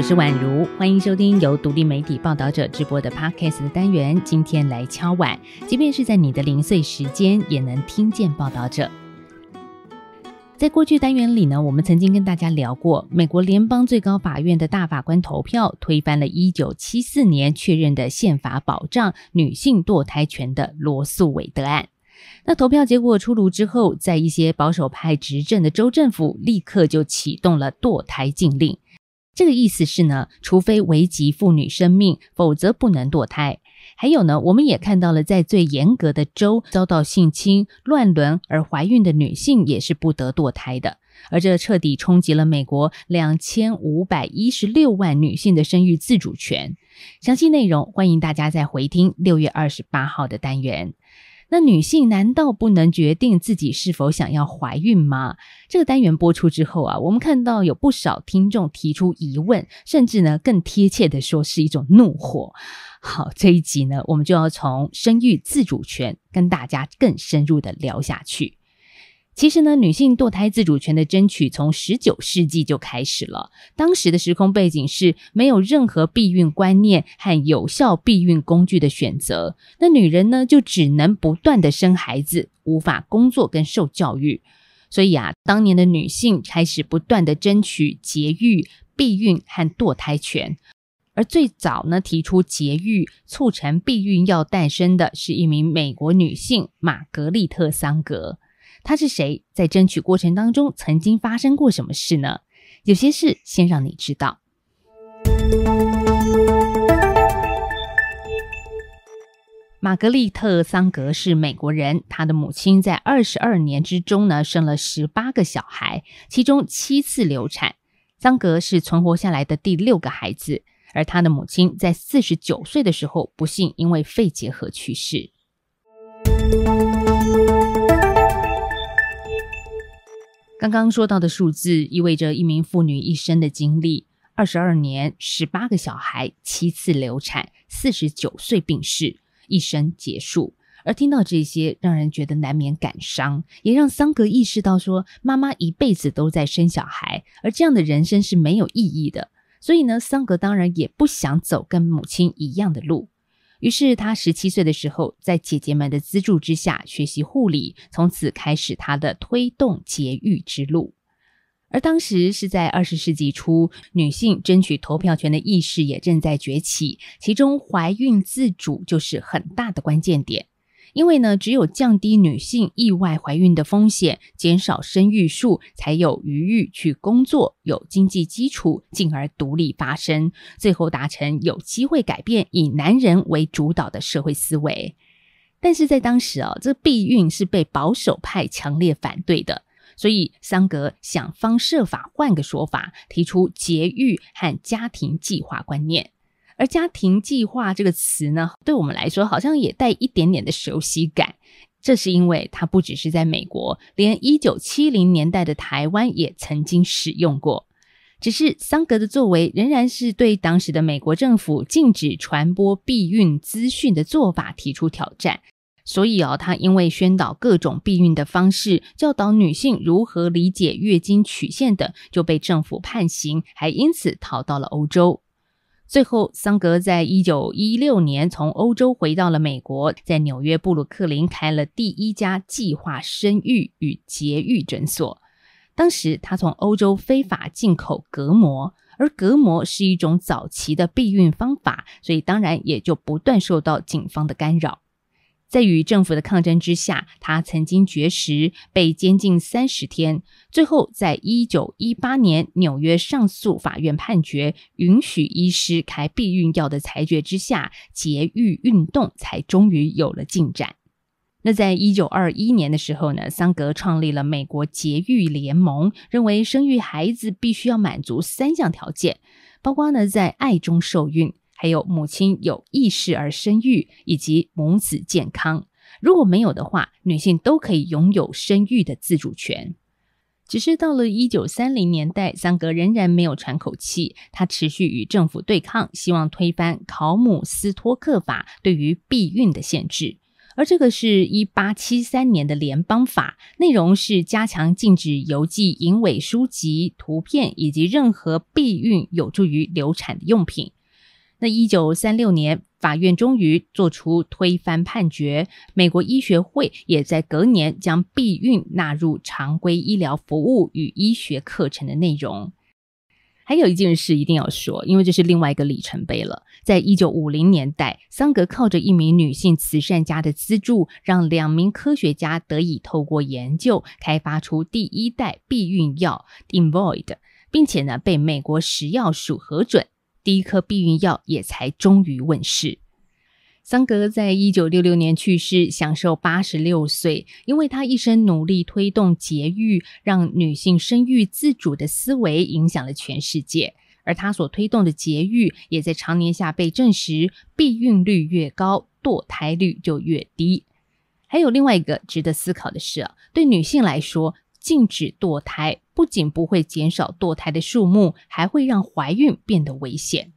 我是宛如，欢迎收听由独立媒体报道者直播的 Podcast 的单元。今天来敲碗，即便是在你的零碎时间，也能听见报道者。在过去单元里呢，我们曾经跟大家聊过，美国联邦最高法院的大法官投票推翻了1974年确认的宪法保障女性堕胎权的罗素韦德案。那投票结果出炉之后，在一些保守派执政的州政府，立刻就启动了堕胎禁令。这个意思是呢，除非危及妇女生命，否则不能堕胎。还有呢，我们也看到了，在最严格的州，遭到性侵、乱伦而怀孕的女性也是不得堕胎的。而这彻底冲击了美国两千五百一十六万女性的生育自主权。详细内容，欢迎大家再回听六月二十八号的单元。那女性难道不能决定自己是否想要怀孕吗？这个单元播出之后啊，我们看到有不少听众提出疑问，甚至呢更贴切的说是一种怒火。好，这一集呢，我们就要从生育自主权跟大家更深入的聊下去。其实呢，女性堕胎自主权的争取从十九世纪就开始了。当时的时空背景是没有任何避孕观念和有效避孕工具的选择，那女人呢就只能不断的生孩子，无法工作跟受教育。所以啊，当年的女性开始不断的争取节育、避孕和堕胎权。而最早呢提出节育、促成避孕药诞生的是一名美国女性玛格丽特桑格。他是谁？在争取过程当中，曾经发生过什么事呢？有些事先让你知道。玛格丽特·桑格是美国人，她的母亲在二十二年之中呢，生了十八个小孩，其中七次流产。桑格是存活下来的第六个孩子，而他的母亲在四十九岁的时候，不幸因为肺结核去世。刚刚说到的数字意味着一名妇女一生的经历：二十二年、十八个小孩、七次流产、四十九岁病逝，一生结束。而听到这些，让人觉得难免感伤，也让桑格意识到，说妈妈一辈子都在生小孩，而这样的人生是没有意义的。所以呢，桑格当然也不想走跟母亲一样的路。于是，她十七岁的时候，在姐姐们的资助之下学习护理，从此开始她的推动节育之路。而当时是在二十世纪初，女性争取投票权的意识也正在崛起，其中怀孕自主就是很大的关键点。因为呢，只有降低女性意外怀孕的风险，减少生育数，才有余裕去工作，有经济基础，进而独立发声，最后达成有机会改变以男人为主导的社会思维。但是在当时啊，这避孕是被保守派强烈反对的，所以桑格想方设法换个说法，提出节育和家庭计划观念。而“家庭计划”这个词呢，对我们来说好像也带一点点的熟悉感，这是因为它不只是在美国，连1970年代的台湾也曾经使用过。只是桑格的作为仍然是对当时的美国政府禁止传播避孕资讯的做法提出挑战，所以哦，他因为宣导各种避孕的方式，教导女性如何理解月经曲线等，就被政府判刑，还因此逃到了欧洲。最后，桑格在一九一六年从欧洲回到了美国，在纽约布鲁克林开了第一家计划生育与节育诊所。当时，他从欧洲非法进口隔膜，而隔膜是一种早期的避孕方法，所以当然也就不断受到警方的干扰。在与政府的抗争之下，他曾经绝食，被监禁三十天。最后，在一九一八年纽约上诉法院判决允许医师开避孕药的裁决之下，节育运动才终于有了进展。那在一九二一年的时候呢，桑格创立了美国节育联盟，认为生育孩子必须要满足三项条件，包括呢在爱中受孕。还有母亲有意识而生育，以及母子健康。如果没有的话，女性都可以拥有生育的自主权。只是到了一九三零年代，桑格仍然没有喘口气，他持续与政府对抗，希望推翻考姆斯托克法对于避孕的限制。而这个是一八七三年的联邦法，内容是加强禁止邮寄淫秽书籍、图片以及任何避孕有助于流产的用品。那一九三六年，法院终于做出推翻判决。美国医学会也在隔年将避孕纳入常规医疗服务与医学课程的内容。还有一件事一定要说，因为这是另外一个里程碑了。在一九五零年代，桑格靠着一名女性慈善家的资助，让两名科学家得以透过研究开发出第一代避孕药 e n v o i d 并且呢被美国食药署核准。第一颗避孕药也才终于问世。桑格在一九六六年去世，享受八十六岁。因为他一生努力推动节育，让女性生育自主的思维影响了全世界。而他所推动的节育，也在常年下被证实：避孕率越高，堕胎率就越低。还有另外一个值得思考的是啊，对女性来说。禁止堕胎不仅不会减少堕胎的数目，还会让怀孕变得危险。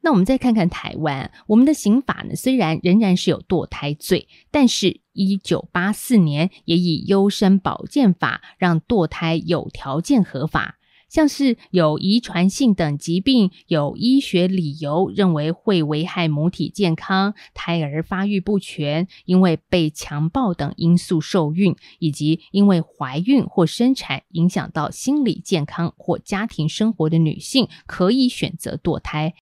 那我们再看看台湾，我们的刑法呢？虽然仍然是有堕胎罪，但是1984年也以优生保健法让堕胎有条件合法。像是有遗传性等疾病、有医学理由认为会危害母体健康、胎儿发育不全、因为被强暴等因素受孕，以及因为怀孕或生产影响到心理健康或家庭生活的女性，可以选择堕胎。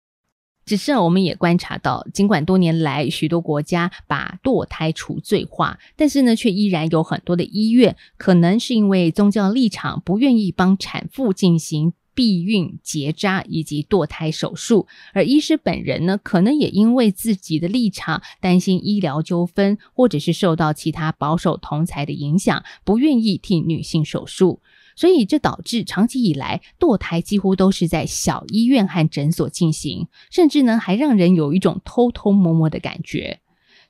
只是我们也观察到，尽管多年来许多国家把堕胎除罪化，但是呢，却依然有很多的医院，可能是因为宗教立场不愿意帮产妇进行避孕结扎以及堕胎手术，而医师本人呢，可能也因为自己的立场，担心医疗纠纷，或者是受到其他保守同才的影响，不愿意替女性手术。所以，这导致长期以来，堕胎几乎都是在小医院和诊所进行，甚至呢，还让人有一种偷偷摸摸的感觉。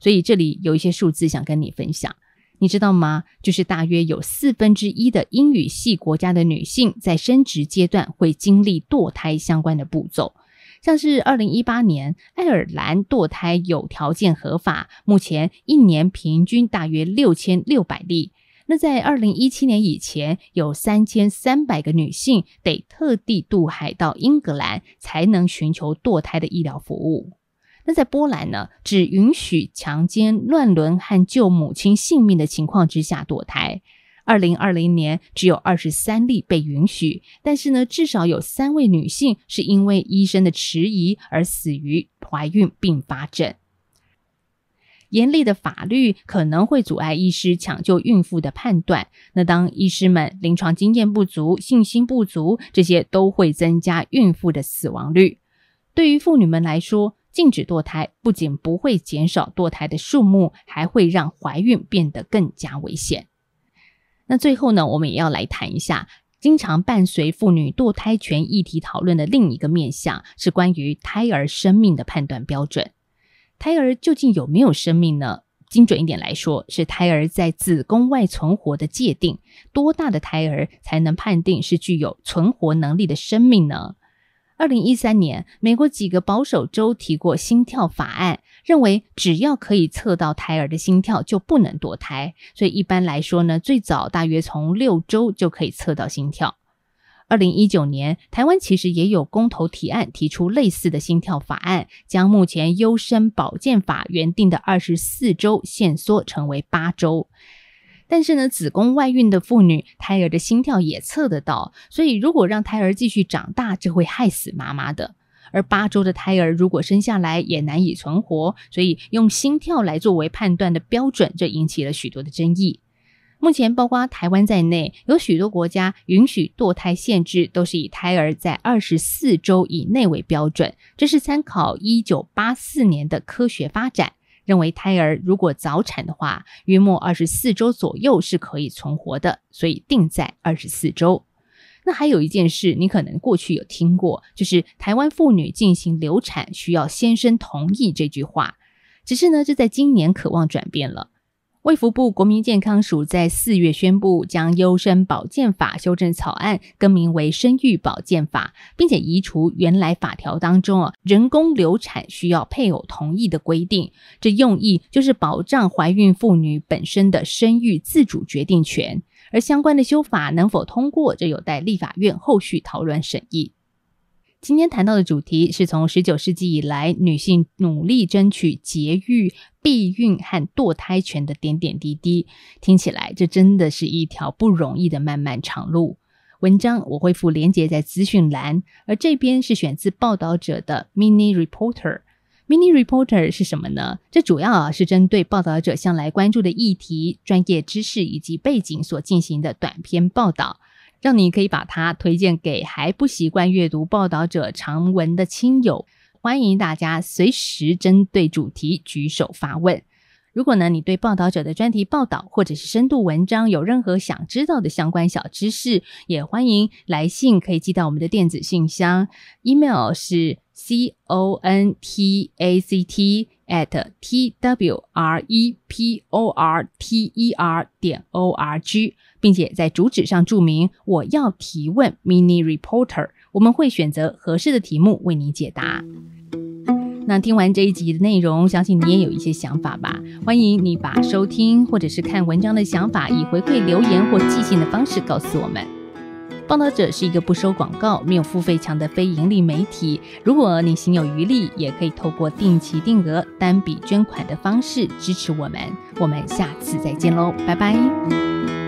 所以，这里有一些数字想跟你分享，你知道吗？就是大约有四分之一的英语系国家的女性在生殖阶段会经历堕胎相关的步骤，像是二零一八年，爱尔兰堕胎有条件合法，目前一年平均大约六千六百例。那在二零一七年以前，有三千三百个女性得特地渡海到英格兰才能寻求堕胎的医疗服务。那在波兰呢，只允许强奸、乱伦和救母亲性命的情况之下堕胎。二零二零年只有二十三例被允许，但是呢，至少有三位女性是因为医生的迟疑而死于怀孕并发症。严厉的法律可能会阻碍医师抢救孕妇的判断。那当医师们临床经验不足、信心不足，这些都会增加孕妇的死亡率。对于妇女们来说，禁止堕胎不仅不会减少堕胎的数目，还会让怀孕变得更加危险。那最后呢，我们也要来谈一下，经常伴随妇女堕胎权议题讨论的另一个面向，是关于胎儿生命的判断标准。胎儿究竟有没有生命呢？精准一点来说，是胎儿在子宫外存活的界定。多大的胎儿才能判定是具有存活能力的生命呢？二零一三年，美国几个保守州提过心跳法案，认为只要可以测到胎儿的心跳，就不能堕胎。所以一般来说呢，最早大约从六周就可以测到心跳。二零一九年，台湾其实也有公投提案提出类似的心跳法案，将目前优生保健法原定的二十四周限缩成为八周。但是呢，子宫外孕的妇女，胎儿的心跳也测得到，所以如果让胎儿继续长大，就会害死妈妈的。而八周的胎儿如果生下来，也难以存活，所以用心跳来作为判断的标准，这引起了许多的争议。目前，包括台湾在内，有许多国家允许堕胎限制都是以胎儿在二十四周以内为标准。这是参考一九八四年的科学发展，认为胎儿如果早产的话，约莫二十四周左右是可以存活的，所以定在二十四周。那还有一件事，你可能过去有听过，就是台湾妇女进行流产需要先生同意。这句话，只是呢，这在今年渴望转变了。卫福部国民健康署在四月宣布，将优生保健法修正草案更名为生育保健法，并且移除原来法条当中啊人工流产需要配偶同意的规定。这用意就是保障怀孕妇女本身的生育自主决定权。而相关的修法能否通过，这有待立法院后续讨论审议。今天谈到的主题是从十九世纪以来女性努力争取节育、避孕和堕胎权的点点滴滴。听起来，这真的是一条不容易的漫漫长路。文章我会附连接在资讯栏，而这边是选自报道者的 Mini Reporter。Mini Reporter 是什么呢？这主要啊是针对报道者向来关注的议题、专业知识以及背景所进行的短篇报道。让你可以把它推荐给还不习惯阅读报道者长文的亲友。欢迎大家随时针对主题举手发问。如果呢，你对报道者的专题报道或者是深度文章有任何想知道的相关小知识，也欢迎来信可以寄到我们的电子信箱，email 是 c o n t a c t。at t w r e p o r t e r 点 o r g，并且在主旨上注明我要提问 mini reporter，我们会选择合适的题目为你解答。那听完这一集的内容，相信你也有一些想法吧。欢迎你把收听或者是看文章的想法，以回馈留言或寄信的方式告诉我们。报道者是一个不收广告、没有付费墙的非盈利媒体。如果你心有余力，也可以透过定期定额、单笔捐款的方式支持我们。我们下次再见喽，拜拜。